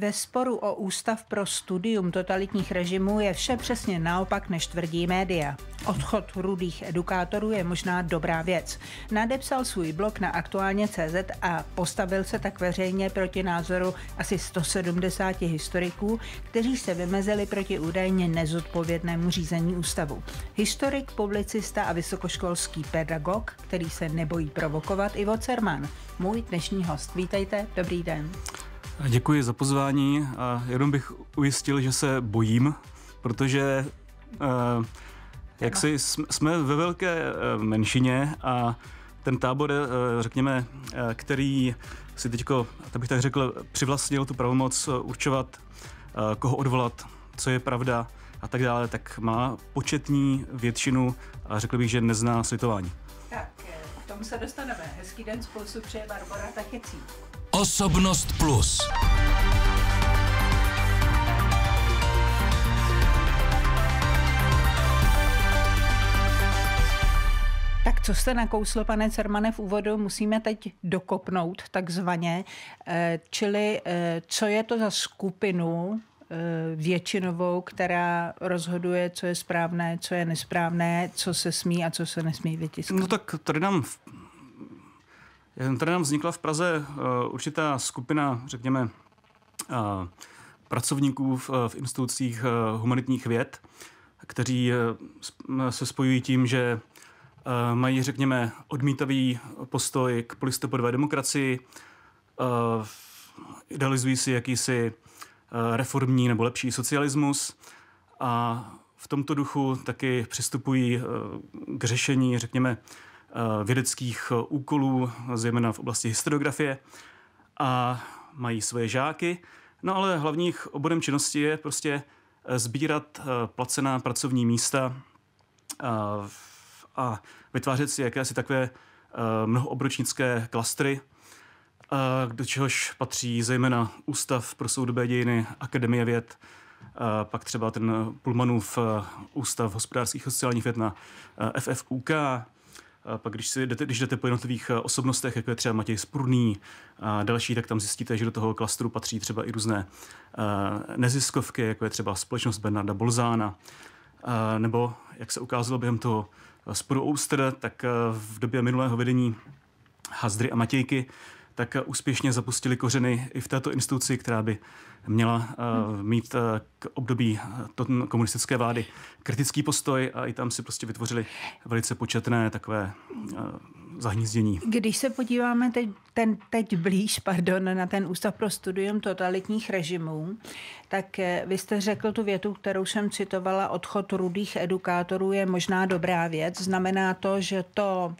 Ve sporu o Ústav pro studium totalitních režimů je vše přesně naopak, než tvrdí média. Odchod rudých edukátorů je možná dobrá věc. Nadepsal svůj blog na aktuálně CZ a postavil se tak veřejně proti názoru asi 170 historiků, kteří se vymezili proti údajně nezodpovědnému řízení ústavu. Historik, publicista a vysokoškolský pedagog, který se nebojí provokovat, Ivo Cerman, můj dnešní host. Vítejte, dobrý den. Děkuji za pozvání a jenom bych ujistil, že se bojím, protože eh, jak si jsme ve velké eh, menšině a ten tábor, eh, řekněme, který si teďko, tak bych tak řekl, přivlastnil tu pravomoc určovat, koho odvolat, co je pravda a tak dále, tak má početní většinu a řekl bych, že nezná slitování. Tak, k tomu se dostaneme. Hezký den spolu přeje Barbara Tachecí. Osobnost Plus. Tak co jste nakousl, pane Cermane, v úvodu, musíme teď dokopnout takzvaně, eh, čili eh, co je to za skupinu eh, většinovou, která rozhoduje, co je správné, co je nesprávné, co se smí a co se nesmí vytisknout. No tak tady nám Eh, tady nám vznikla v Praze eh, určitá skupina, řekněme, eh, pracovníků v, v institucích humanitních věd, kteří se spojují tím, že mají, řekněme, odmítavý postoj k polistopadové demokracii, idealizují si jakýsi reformní nebo lepší socialismus a v tomto duchu taky přistupují k řešení, řekněme, Eh, vědeckých eh, úkolů, zejména v oblasti historiografie a mají svoje žáky. No ale hlavních obodem činnosti je prostě eh, sbírat placená pracovní místa a, a vytvářet si jakési takové mnohoobročnické klastry, do čehož patří zejména Ústav pro soudobé dějiny, Akademie věd, pak třeba ten Pulmanův Ústav hospodářských a sociálních věd na FFUK, pak když, si jdete, když jdete po jednotlivých eh, osobnostech, jako je třeba Matěj Spurný a další, tak tam zjistíte, že do toho klastru patří třeba i různé eh, neziskovky, jako je třeba společnost Bernarda Bolzána, eh, nebo, jak se ukázalo během toho sporu Ouster, tak v době minulého vedení Hazdry a Matějky tak úspěšně zapustili kořeny i v této instituci, která by měla uh, mít uh, k období uh, komunistické vlády kritický postoj a i tam si prostě vytvořili velice početné takové uh, zahnízdění. Když se podíváme teď, ten, teď blíž pardon, na ten Ústav pro studium totalitních režimů, tak vy jste řekl tu větu, kterou jsem citovala, odchod rudých edukátorů je možná dobrá věc. Znamená to, že to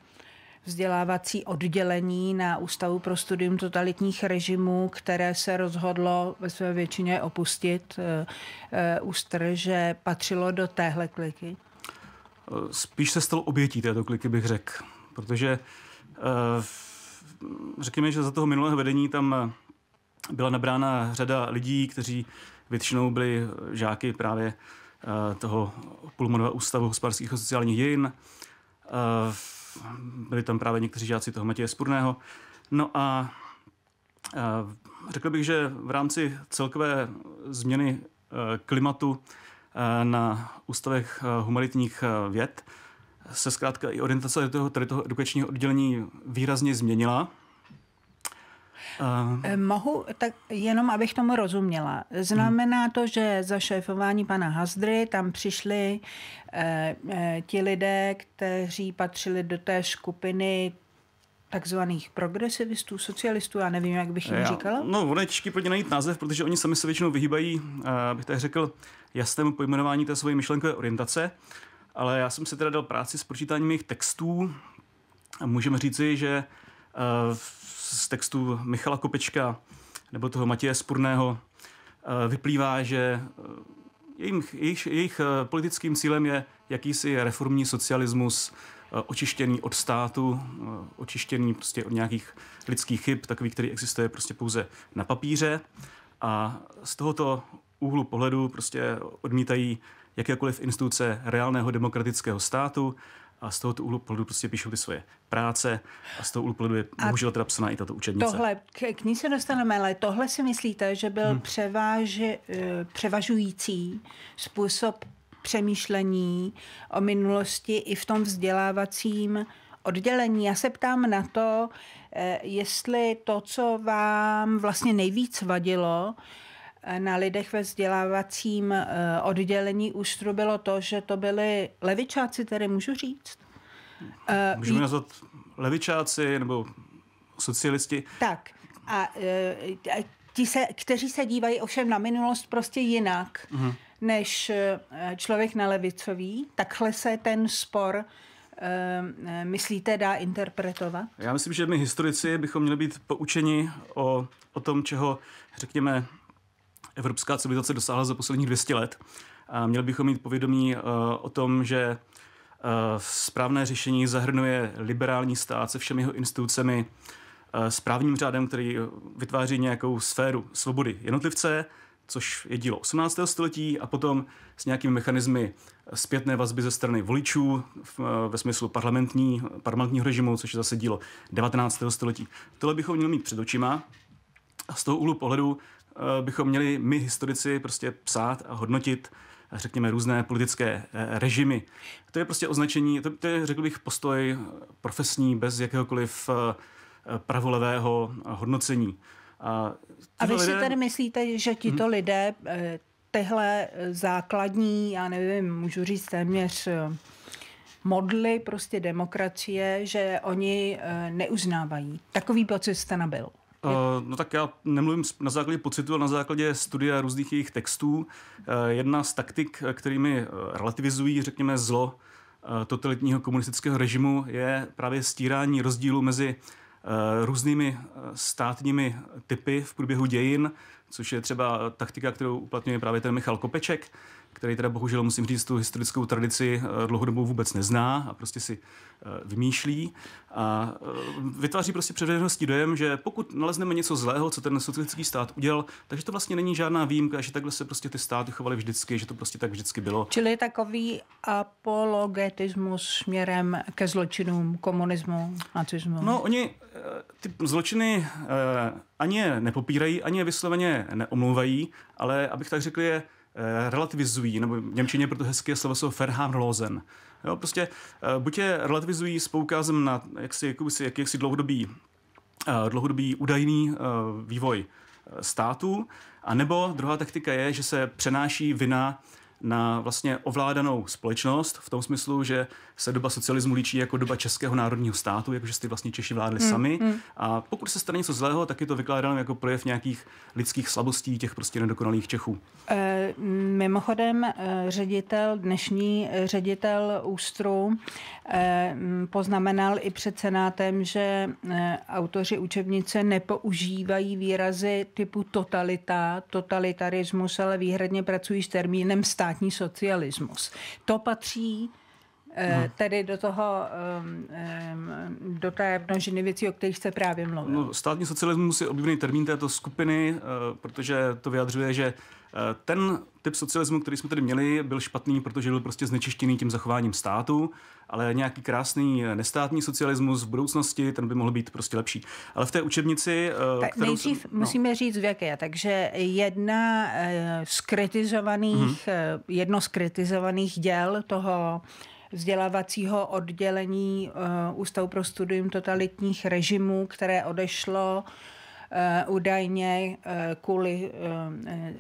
vzdělávací oddělení na Ústavu pro studium totalitních režimů, které se rozhodlo ve své většině opustit eh, eh, Ústr, že patřilo do téhle kliky? Eh, spíš se stal obětí této kliky, bych řekl. Protože řekněme, že za toho minulého vedení tam byla nabrána řada lidí, kteří většinou byli žáky právě toho Pulmonova ústavu hospodářských a sociálních dějin byli tam právě někteří žáci toho Matěje Spurného. No a řekl bych, že v rámci celkové změny e, klimatu e, na ústavech e, humanitních věd se zkrátka i orientace toho, tady toho edukačního oddělení výrazně změnila. A... Eh, mohu, tak jenom abych tomu rozuměla. Znamená to, že za šéfování pana Hazdry tam přišli eh, eh, ti lidé, kteří patřili do té skupiny takzvaných progresivistů, socialistů, já nevím, jak bych jim já, říkala. No, ono je těžký pro najít název, protože oni sami se většinou vyhýbají, eh, bych tak řekl, jasnému pojmenování té své myšlenkové orientace. Ale já jsem si teda dal práci s pročítáním jejich textů a můžeme říci, že eh, Eh, z textu Michala Kopečka nebo toho Matěje Spurného eh, vyplývá, že eh, jejich, jejich, jejich politickým cílem je jakýsi reformní socialismus, očištěný od státu, očištěný prostě od nějakých lidských chyb, takový, který existuje prostě pouze na papíře. A z tohoto úhlu pohledu prostě odmítají jakékoliv instituce reálného demokratického státu a z tohoto úhlu pohledu prostě píšou ty svoje práce a z toho úhlu pohledu je bohužel teda psaná i tato učebnice. Tohle, k ní se dostaneme, ale tohle si myslíte, že byl hmm. převáži, eh, převažující způsob přemýšlení o minulosti i v tom vzdělávacím oddělení. Já se ptám na to, eh, jestli to, co vám vlastně nejvíc vadilo, na lidech ve vzdělávacím eh, oddělení ústru bylo to, že to byli levičáci, tedy můžu říct. Eh, Můžeme nazvat levičáci nebo socialisti. Tak. Eh, a ti, se, kteří se dívají ovšem na minulost prostě jinak, mm-hmm. než člověk na levicový, takhle se ten spor myslíte, dá interpretovat? Já myslím, že my historici bychom měli být poučeni o, o tom, čeho, řekněme, evropská civilizace dosáhla za posledních 200 let. A měli bychom mít povědomí eh, o tom, že eh, správné řešení zahrnuje liberální stát se všemi jeho institucemi, eh, správním řádem, který vytváří nějakou sféru svobody jednotlivce, což je dílo 18. století, a potom s nějakými mechanismy zpětné vazby ze strany voličů ve smyslu parlamentní, parlamentního režimu, což je zase dílo 19. století. Tohle bychom měli mít před očima. A z toho úhlu pohledu Eh, bychom měli my historici prostě psát a hodnotit eh, řekněme, různé politické eh, režimy. To je prostě označení, to, to je, řekl bych, postoj profesní bez jakéhokoliv pravolevého hodnocení. A, a vy lidé... si tedy myslíte, že tito hmm. lidé tyhle základní, já nevím, můžu říct téměř modly prostě demokracie, že oni neuznávají. Takový pocit jste nabil. Eh, no tak já nemluvím na základě pocitu, ale na základě studia různých jejich textů. Eh, jedna z taktik, eh, kterými relativizují, řekněme, zlo totalitního komunistického režimu, je právě stírání rozdílu mezi různými státními typy v průběhu dějin, což je třeba taktika, kterou uplatňuje právě ten Michal Kopeček který teda bohužel musím říct tu historickou tradici eh, dlouhodobou vůbec nezná a prostě si eh, vymýšlí a eh, vytváří prostě předvedeností dojem, že pokud nalezneme něco zlého, co ten socialistický stát udělal, takže to vlastně není žádná výjimka, že takhle se prostě ty státy chovaly vždycky, že to prostě tak vždycky bylo. Čili takový apologetismus směrem ke zločinům komunismu, nacismu. No, oni ty zločiny ani je nepopírají, ani je vysloveně neomlouvají, ale abych tak řekl, je Eh, relativizují, nebo v Němčině proto hezké slovo jsou Verharmlosen. Jo, prostě eh, buď je relativizují s poukázem na jaksi, jaksi, jaksi dlouhodobý, eh, dlouhodobý údajný vývoj státu, a nebo druhá taktika je, že se přenáší vina na vlastně ovládanou společnost v tom smyslu, že se doba socialismu líčí jako doba českého národního státu, jakože si vlastně Češi vládli hmm, sami. Hmm. A pokud se stane něco zlého, tak je to vykládáno jako projev nějakých lidských slabostí těch prostě nedokonalých Čechů. E, mimochodem, eh, ředitel, dnešní eh, ředitel Ústru e, poznamenal i před Senátem, že e, autoři učebnice nepoužívají výrazy typu totalita, totalitarismus, ale výhradně pracují s termínem stát státní socialismus. To patří Eh, no. Tedy do toho, ehm, ehm, do té množiny věcí, o kterých jste právě mluvil. No, státní socialismus je oblíbený termín této skupiny, eh, protože to vyjadřuje, že eh, ten typ socialismu, který jsme tady měli, byl špatný, protože byl prostě znečištěný tím zachováním státu, ale nějaký krásný nestátní socialismus v budoucnosti, ten by mohl být prostě lepší. Ale v té učebnici... Tak kterou nejdřív jsem, no. musíme říct, v jaké. Takže jedna z kritizovaných, mm-hmm. jedno z kritizovaných děl toho vzdělávacího oddělení eh, Ústavu pro studium totalitních režimů, které odešlo eh, údajně eh, kvůli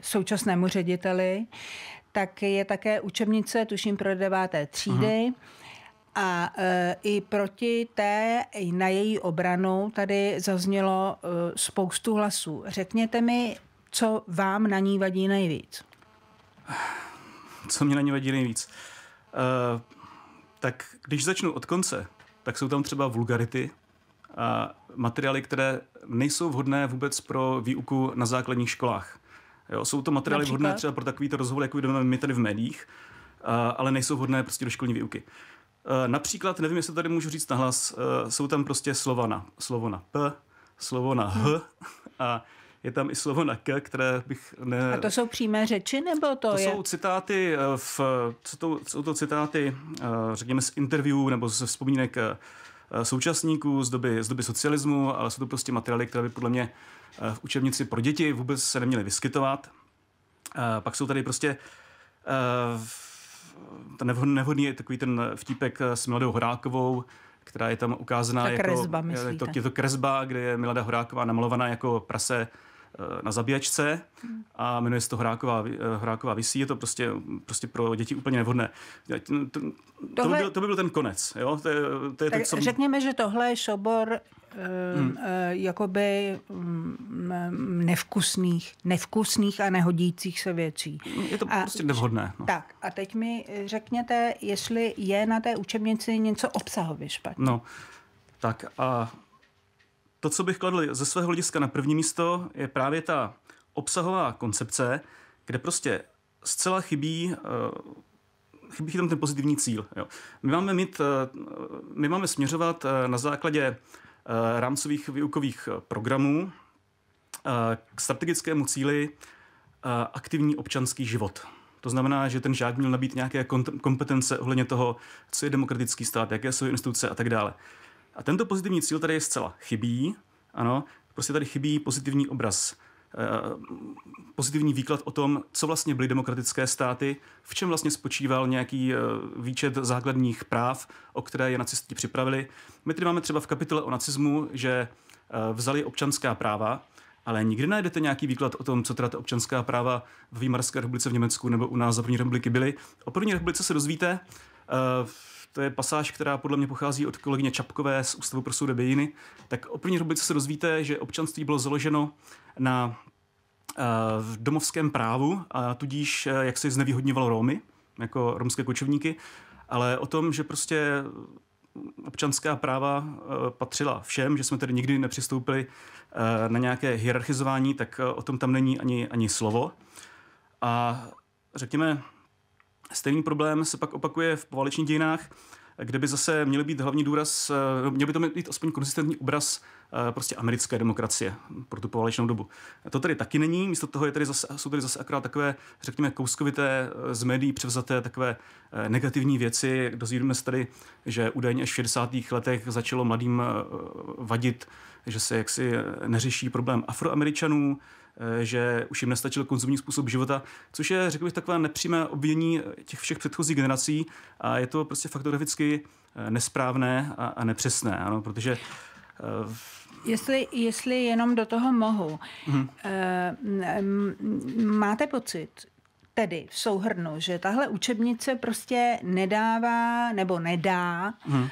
současnému řediteli, tak je také učebnice, tuším, pro deváté třídy. Aha. Mhm. A e, i proti té, i na její obranu tady zaznělo e, spoustu hlasů. Řekněte mi, co vám na ní vadí nejvíc? Co mě na ní vadí nejvíc? E, tak když začnu od konce, tak jsou tam třeba vulgarity a materiály, které nejsou vhodné vůbec pro výuku na základních školách. Jo, jsou to materiály Například? vhodné třeba pro takovýto rozhovor, jako jdeme my tady v médiích, a, ale nejsou vhodné prostě do školní výuky. A, například, nevím, jestli tady můžu říct nahlas, a, jsou tam prostě slova na, slovo na P, slovo na H hm. a je tam i slovo na k, které bych ne... A to jsou přímé řeči, nebo to, to je... jsou citáty, eh, v, co to, jsou to citáty, eh, řekněme, z interview nebo ze vzpomínek eh, současníků z doby, z doby socialismu, ale jsou to prostě materiály, které by podle mě v učebnici pro děti vůbec se neměly vyskytovat. Pak jsou tady prostě ten nevhodný, nevhodný je takový ten vtípek s Miladou Horákovou, která je tam ukázaná jako... Kresba, je, to, je to kresba, kde je Milada Horáková namalovaná jako prase Eh, na zabíjačce a jmenuje se to Hráková, eh, Hráková vysí, je to prostě, prostě pro děti úplně nevhodné. No, to, to, tohle... by, byl, to by byl ten konec. Jo? To je, to je tak to, co... Řekněme, že tohle je šobor eh, hmm. jakoby mm, mm, nevkusných, nevkusných a nehodících se věcí. Je to a, prostě nevhodné. No. Tak a teď mi řekněte, jestli je na té učebnici něco obsahově špatně. No, tak a to, co bych kladl ze svého hlediska na první místo, je právě ta obsahová koncepce, kde prostě zcela chybí eh, chybí tam ten pozitivní cíl. Jo. My, máme mít, eh, my máme směřovat eh, na základě rámcových výukových programů k strategickému cíli aktivní občanský život. To znamená, že ten žák měl nabít nějaké kompetence ohledně toho, co je demokratický stát, jaké jsou instituce a tak dále. A tento pozitivní cíl tady je zcela chybí, ano, prostě tady chybí pozitivní obraz, eh, pozitivní výklad o tom, co vlastně byly demokratické státy, v čem vlastně spočíval nějaký eh, výčet základních práv, o které je nacisti připravili. My tady máme třeba v kapitole o nacismu, že eh, vzali občanská práva, ale nikdy najdete nějaký výklad o tom, co teda ta občanská práva v Výmarské republice v Německu nebo u nás za první republiky byly. O první republice se dozvíte uh, to je pasáž, která podle mě pochází od kolegyně Čapkové z Ústavu pro dějiny. Tak o první republice se dozvíte, že občanství bylo založeno na eh, v domovském právu a tudíž eh, jak se znevýhodňoval Romy, jako romské kočovníky, ale o tom, že prostě občanská práva eh, patřila všem, že jsme tedy nikdy nepřistoupili na nějaké hierarchizování, tak o tom tam není ani, ani slovo. A řekněme, Stejný problém se pak opakuje v povalečních dějinách, kde by zase měl být hlavní důraz, eh, měl by to být aspoň konzistentní obraz eh, prostě americké demokracie pro tu povalečnou dobu. To tady taky není, místo toho je tady zase, jsou tady zase akorát takové, řekněme, kouskovité eh, z médií převzaté takové negativní věci. Dozvíme se tady, že údajně až v 60. letech začalo mladým vadit, že se jaksi neřeší problém afroameričanů, Eh, že už jim nestačil konzumní způsob života, což je, řekl bych, takové nepřímé obvinění těch všech předchozích generací a je to prostě faktograficky eh, nesprávné a, a nepřesné, ano, protože eh, Jestli, jestli jenom do toho mohu, mm máte pocit, tedy v souhrnu, že tahle učebnice prostě nedává nebo nedá hmm.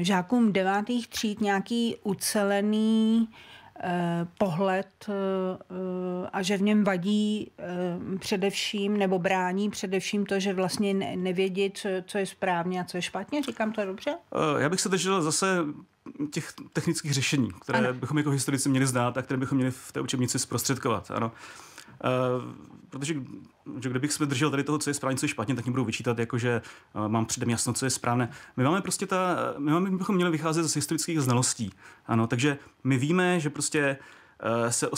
žákům devátých tříd nějaký ucelený Eh, pohled eh, eh, a že v něm vadí především nebo brání především to, že vlastně nevědí, co, co je správně a co je špatně. Říkám to dobře? Já bych se držel zase těch technických řešení, které ano. bychom jako historici měli znát a které bychom měli v té učebnici zprostředkovat. Ano. Eh, protože že kdybych se držel tady toho, co je správně, co je špatně, tak mi budou vyčítat, jako že eh, mám předem jasno, co je správné. My máme prostě ta, eh, my máme, bychom měli vycházet z historických znalostí. Ano, takže my víme, že prostě uh, Eh, se,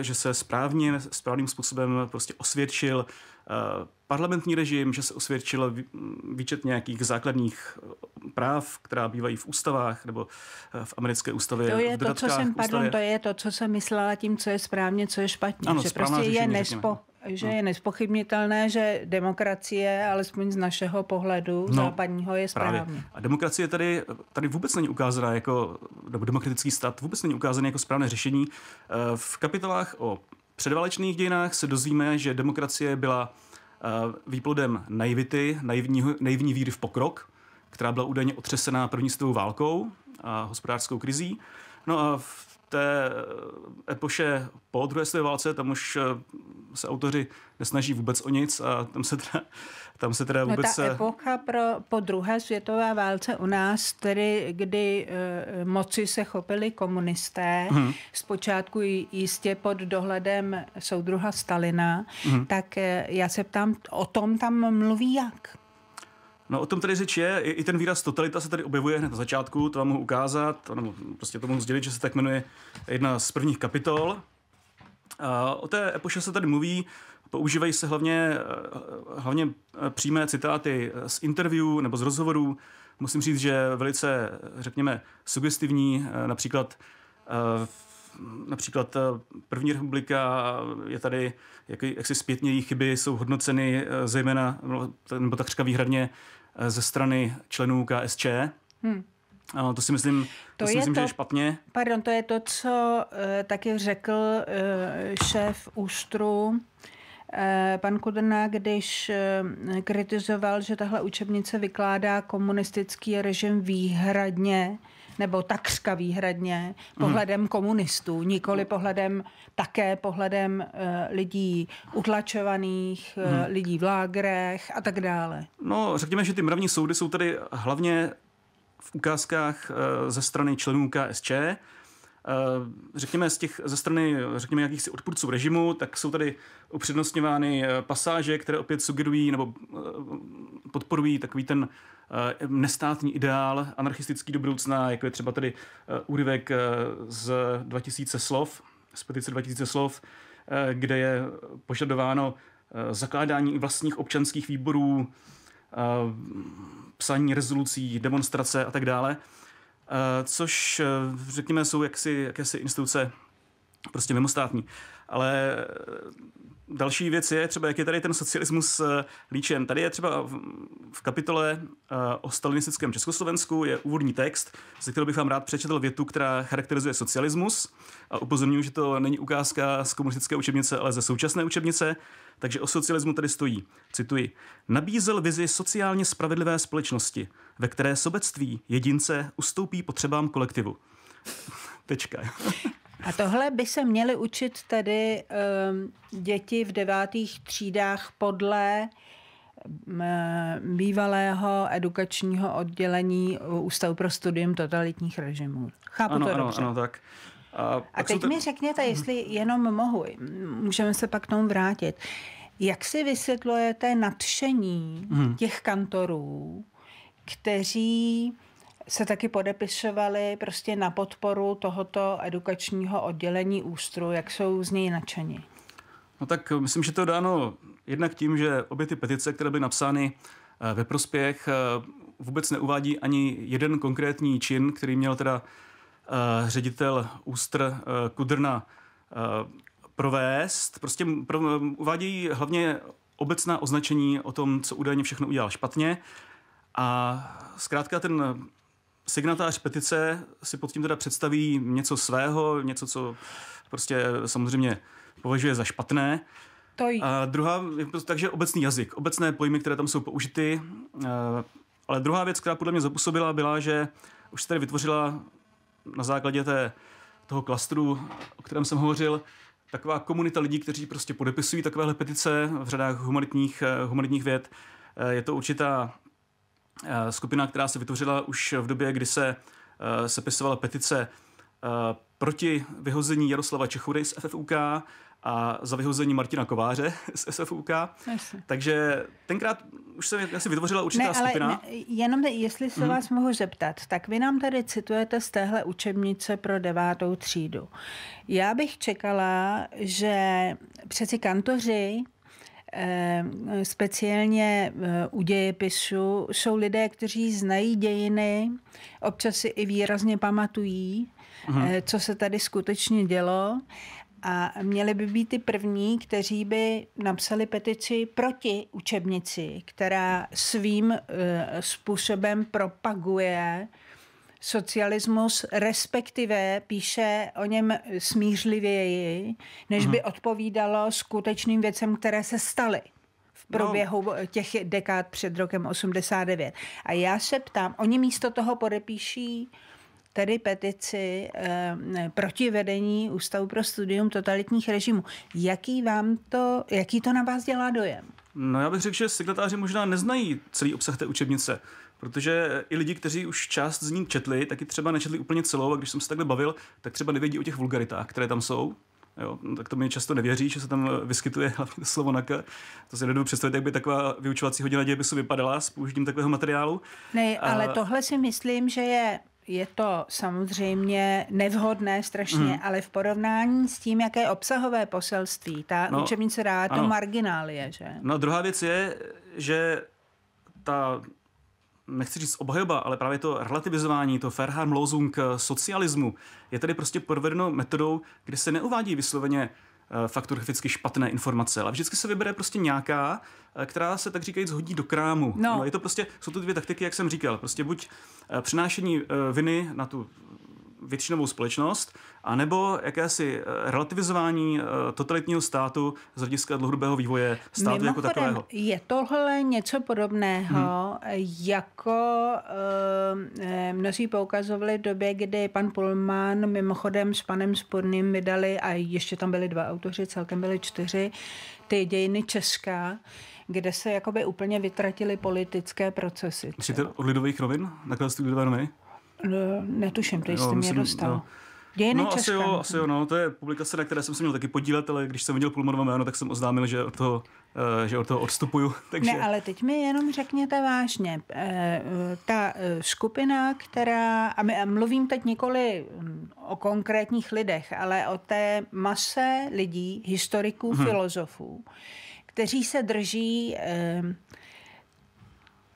že se správně, správným způsobem prostě osvědčil eh, parlamentní režim, že se osvědčil výčet nějakých základních eh, práv, která bývají v ústavách nebo v americké ústavě. To je to, co jsem, pardon, to je to, co jsem myslela tím, co je správně, co je špatně. Ano, že prostě je nespo, že no. je nespochybnitelné, že demokracie, alespoň z našeho pohledu no, západního, je správně. A demokracie tady, tady vůbec není ukázaná jako, nebo demokratický stát vůbec není ukázaný jako správné řešení. Eh, v kapitolách o předválečných dějinách se dozvíme, že demokracie byla eh, výplodem naivity, naivní, naivní víry v pokrok, která byla údajně otřesená první světovou válkou a hospodářskou krizí. No a v té eh, epoše po druhé světové válce, tam už eh, se autoři nesnaží vůbec o nic a tam se teda, tam se teda no, vůbec... No ta eh, epocha pro, po druhé světové válce u nás, tedy kdy e, moci se chopili komunisté, hmm. zpočátku jistě pod dohledem soudruha Stalina, hmm. tak e, já se ptám, o tom tam mluví jak? No o tom tady řeč je, i, i ten výraz totalita se tady objevuje hned na začátku, to vám mohu ukázat, nebo prostě to mohu sdělit, že se tak jmenuje jedna z prvních kapitol. A o té epoše se tady mluví, používají se hlavně, eh, hlavně eh, přímé citáty z interview nebo z rozhovorů. Musím říct, že velice, eh, řekněme, sugestivní, například v například eh, první republika je tady, jak, jak si zpětně její chyby jsou hodnoceny eh, zejména, no, nebo takřka výhradně eh, ze strany členů KSČ. Hmm. Ano, to si myslím, to, to si myslím, to, že je špatně. Pardon, to je to, co uh, taky řekl uh, šéf Ústru, uh, pan Kudrna, když uh, kritizoval, že tahle učebnice vykládá komunistický režim výhradně nebo takřka výhradně pohledem mm. komunistů, nikoli pohledem také pohledem eh, lidí utlačovaných, mm. lidí v lágrech a tak dále. No, řekněme, že ty mravní soudy jsou tady hlavně v ukázkách eh, ze strany členů KSČ, Eh, řekněme, z těch, ze strany řekněme, jakýchsi odpůrců režimu, tak jsou tady upřednostňovány eh, pasáže, které opět sugerují nebo eh, podporují takový ten nestátní ideál anarchistický do budoucna, jako je třeba tady úryvek z 2000 slov, z petice 2000 slov, kde je požadováno zakládání vlastních občanských výborů, psaní rezolucí, demonstrace a tak dále. Eh, což eh, řekněme jsou jaksi, jakési instituce prostě mimostátní. Ale eh, další věc je třeba, jak je tady ten socialismus eh, líčen. Tady je třeba v, kapitole eh, o stalinistickém Československu je úvodní text, ze kterého bych vám rád přečetl větu, která charakterizuje socialismus. A upozorňuji, že to není ukázka z komunistické učebnice, ale ze současné učebnice. Takže o socialismu tady stojí. Cituji. Nabízel vizi sociálně spravedlivé společnosti, ve které sobectví jedince ustoupí potřebám kolektivu. Tečka. A tohle by se měly učit tedy um, děti v devátých třídách podle um, bývalého edukačního oddělení Ústavu pro studium totalitních režimů. Chápu ano, to ano, dobře? Ano, tak. A, a teď te... mi řekněte, jestli jenom mohu, můžeme se pak k tomu vrátit. Jak si vysvětlujete nadšení hmm. těch kantorů, kteří se taky podepisovali prostě na podporu tohoto edukačního oddělení Ústru. Jak jsou z něj nadšeni? No tak myslím, že to je dáno jednak tím, že obě ty petice, které byly napsány eh, ve prospěch, eh, vůbec neuvádí ani jeden konkrétní čin, který měl teda eh, ředitel Ústr Kudrna provést. Prostě uvádí hlavně obecná označení o tom, co údajně všechno udělal špatně. A zkrátka ten signatář petice si pod tím teda představí něco svého, něco, co prostě samozřejmě považuje za špatné. To jí. A druhá, prostě takže obecný jazyk, obecné pojmy, které tam jsou použity. Eh, ale druhá věc, která podle mě zapůsobila, byla, že už se tady vytvořila na základě té, toho klastru, o kterém jsem hovořil, taková komunita lidí, kteří prostě podepisují takovéhle petice v řadách humanitních, eh, humanitních věd. Eh, je to určitá Eh, skupina, která se vytvořila už v době, kdy se eh, sepisovala petice eh, proti vyhození Jaroslava Čechury z FFUK a za vyhození Martina Kováře z SFUK. Jasně. Takže tenkrát už se asi vytvořila určitá ne, ale skupina. Ne, jenom, jestli se mm-hmm. vás mohu zeptat, tak vy nám tady citujete z téhle učebnice pro devátou třídu. Já bych čekala, že přeci kantoři Eh, speciálně eh, u dějepisu, jsou lidé, kteří znají dějiny, občas si i výrazně pamatují, Aha. Mhm. Eh, co se tady skutečně dělo a měli by být ty první, kteří by napsali petici proti učebnici, která svým způsobem propaguje socialismus, respektive píše o něm smířlivěji, než mhm. by odpovídalo skutečným věcem, které se staly v no. průběhu no. těch dekád před rokem 89. A já se ptám, oni místo toho podepíší tedy petici eh, proti vedení Ústavu pro studium totalitních režimů. Jaký, vám to, jaký to na vás dělá dojem? No já bych řekl, že signatáři možná neznají celý obsah té učebnice. Protože i lidi, kteří už část z ní četli, taky třeba nečetli úplně celou a když jsem se takhle bavil, tak třeba nevědí o těch vulgaritách, které tam jsou. Jo, no, tak to mi často nevěří, že se tam eh, vyskytuje hlavně to slovo naka. To si nedovedu představit, jak by taková vyučovací hodina se vypadala s použitím takového materiálu. Ne, a... ale tohle si myslím, že je je to samozřejmě nevhodné strašně, hmm. ale v porovnání s tím, jaké obsahové poselství ta no, učebnice dá, to marginálie, že? No druhá věc je, že ta nechci říct obhajoba, ale právě to relativizování, to Ferham Lozung eh, socialismu je tady prostě provedeno metodou, kde se neuvádí vysloveně eh, faktograficky špatné informace, ale vždycky se vybere prostě nějaká, eh, která se tak říkajíc hodí do krámu. No. No, je to prostě, jsou to dvě taktiky, jak jsem říkal, prostě buď přenášení viny na tu většinovou společnost, anebo jakési eh, relativizování eh, totalitního státu z hlediska dlouhodobého vývoje státu jako takového. Je tohle něco podobného, hmm. jako e, mnozí poukazovali v době, kdy pan Pullman mimochodem s panem Sporným vydali, a ještě tam byli dva autoři, celkem byli čtyři, ty dějiny Česká, kde se jakoby úplně vytratily politické procesy. Myslíte od lidových novin? Nakladství lidové noviny? Eh, netuším, to jsi mě dostal. No. Dějiny no, asi jo, asi jo, no, to je publikace, na které jsem se měl taky podílet, ale když jsem viděl Pulmanové jméno, tak jsem oznámil, že od toho, eh, že od toho odstupuju. Takže... Ne, ale teď mi jenom řekněte vážně, eh, ta skupina, která, a my a mluvím teď nikoli hm, o konkrétních lidech, ale o té mase lidí, historiků, hmm. filozofů, kteří se drží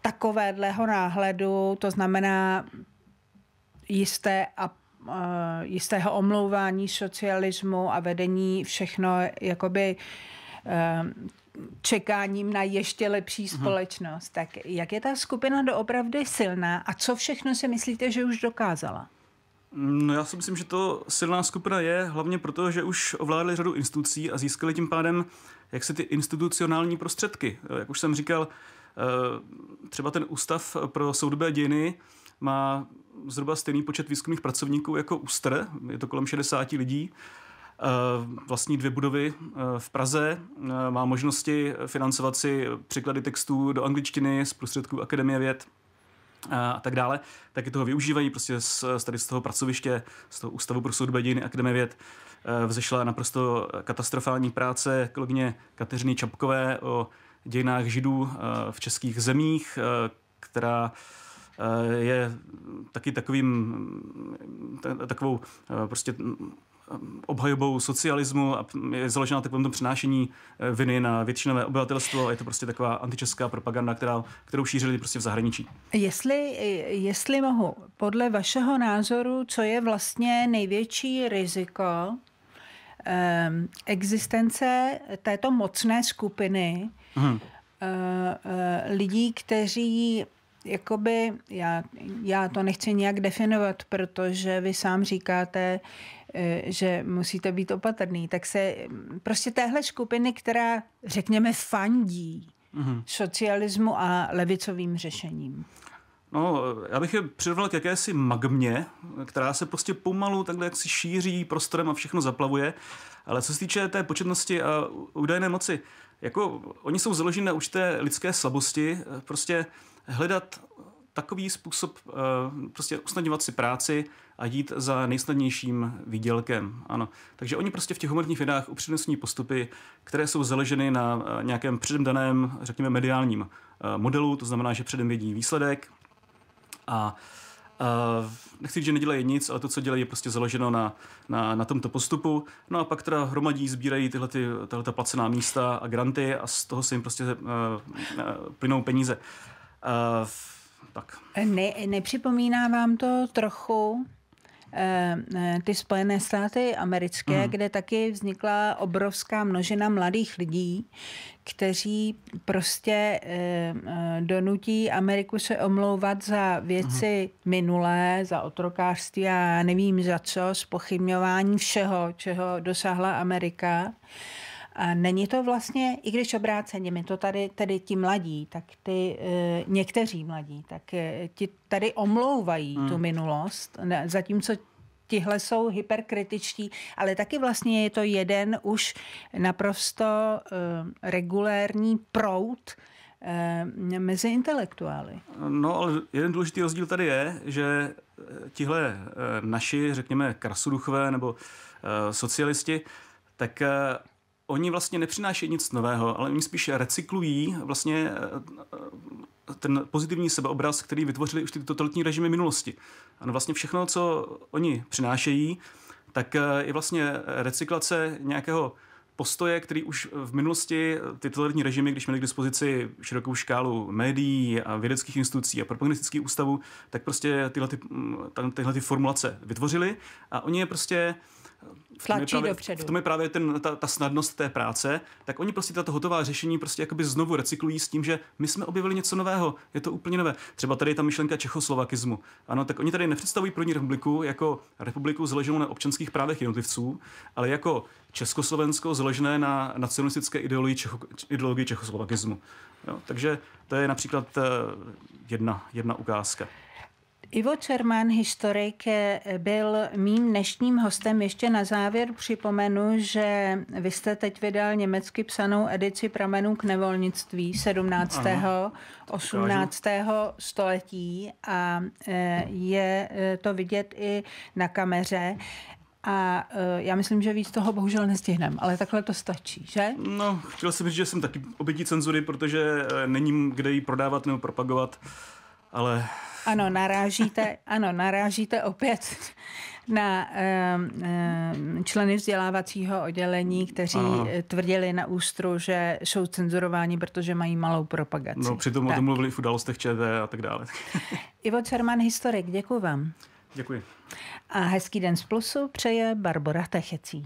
takovéhleho náhledu, to znamená jisté a eh, jistého omlouvání socialismu a vedení všechno jakoby eh, čekáním na ještě lepší mhm. společnost. Tak jak je ta skupina doopravdy silná a co všechno si myslíte, že už dokázala? No já si myslím, že to silná skupina je, hlavně proto, že už ovládli řadu institucí a získali tím pádem jak se ty institucionální prostředky. Eh, jak už jsem říkal, třeba ten ústav pro soudobé dějiny má zhruba stejný počet výzkumných pracovníků jako Ústr, je to kolem 60 lidí, eh, vlastní dvě budovy eh, v Praze, eh, má možnosti financovat si překlady textů do angličtiny z prostředků Akademie věd a tak dále, taky toho využívají prostě z, tady z toho pracoviště, z toho Ústavu pro soudbe dějiny Akademie věd vzešla naprosto katastrofální práce kolegyně Kateřiny Čapkové o dějinách židů v českých zemích, která Eh, je taky takovým, takovou eh, prostě mm, obhajobou socialismu a je založena takovém tom přenášení eh, viny na většinové obyvatelstvo a je to prostě taková antičeská propaganda, která, kterou šířili prostě v zahraničí. Jestli, jestli mohu, podle vašeho názoru, co je vlastně největší riziko um, existence této mocné skupiny hmm. uh, uh, lidí, kteří jakoby, já, já to nechci nějak definovat, protože vy sám říkáte, eh, že musíte být opatrný, tak se prostě téhle skupiny, která, řekněme, fandí mm-hmm. socialismu a levicovým řešením. No, já bych je přirovnal k jakési magmě, která se prostě pomalu takhle jak si šíří prostorem a všechno zaplavuje. Ale co se týče té početnosti a údajné moci, jako oni jsou založeni na určité lidské slabosti, eh, prostě hledat takový způsob, eh, prostě usnadňovat si práci a jít za nejsnadnějším výdělkem. Ano. Takže oni prostě v těch humorních vědách upřednostní postupy, které jsou založeny na eh, nějakém předem daném, řekněme, mediálním modelu, to znamená, že předem vědí výsledek a uh, Eh, nechci že nedělají nic, ale to, co dělají, je prostě založeno na, na, na tomto postupu. No a pak teda hromadí, sbírají tyhle, ty, tyhle ta placená místa a granty a z toho se jim prostě uh, uh, plynou peníze. Uh, tak. Ne, nepřipomíná vám to trochu Eh, eh, ty Spojené státy americké, mm. kde taky vznikla obrovská množina mladých lidí, kteří prostě eh, donutí Ameriku se omlouvat za věci mm. minulé, za otrokářství a nevím za co, spochybňování všeho, čeho dosáhla Amerika. Není to vlastně, i když obráceně, my to tady tedy ti mladí, tak ty eh, někteří mladí, tak eh, ti tady omlouvají hmm. tu minulost, zatímco tihle jsou hyperkritičtí, ale taky vlastně je to jeden už naprosto eh, regulérní prout mezi intelektuály. No, ale jeden důležitý rozdíl tady je, že tihle naši, řekněme, krasuduchové nebo socialisti, tak oni vlastně nepřinášejí nic nového, ale oni spíše recyklují vlastně eh, eh, ten pozitivní sebeobraz, který vytvořili už ty totalitní režimy minulosti. Ano, vlastně všechno, co oni přinášejí, tak eh, je vlastně recyklace nějakého postoje, který už v minulosti ty totalitní režimy, když měly k dispozici širokou škálu médií a vědeckých institucí a propagandistických ústavů, tak prostě tyhle, ty, mm, tyhle ty formulace vytvořili a oni je prostě uh, tlačí právě, dopředu. V tom je právě ten, ta, ta snadnost té práce, tak oni prostě tato hotová řešení prostě jakoby znovu recyklují s tím, že my jsme objevili něco nového, je to úplně nové. Třeba tady je ta myšlenka čechoslovakismu. Ano, tak oni tady nepředstavují první republiku jako republiku založenou na občanských právech jednotlivců, ale jako Československo založené na nacionalistické ideologii, Čecho, ideologii čechoslovakismu. Jo, takže to je například eh, jedna, jedna ukázka. Ivo Čermán, historik, eh, byl mým dnešním hostem. Ještě na závěr připomenu, že vy jste teď vydal německy psanou edici pramenů k nevolnictví 17. Ano, 18. Dokážu. století a eh, je eh, to vidět i na kameře. A já myslím, že víc toho bohužel nestihneme, ale takhle to stačí, že? No, chtěl jsem říct, že jsem taky obětí cenzury, protože není kde ji prodávat nebo propagovat, ale ano, narážíte, ano, narážíte opět na ehm, ehm, členy vzdělávacího oddělení, kteří ano. tvrdili na ústru, že jsou cenzurováni, protože mají malou propagaci. No, přitom tak. o tom mluvili v událostech ČT a tak dále. Ivo Čerman, historik, děkuji vám. Děkuji. A hezký den z Plusu přeje Barbara Techecí.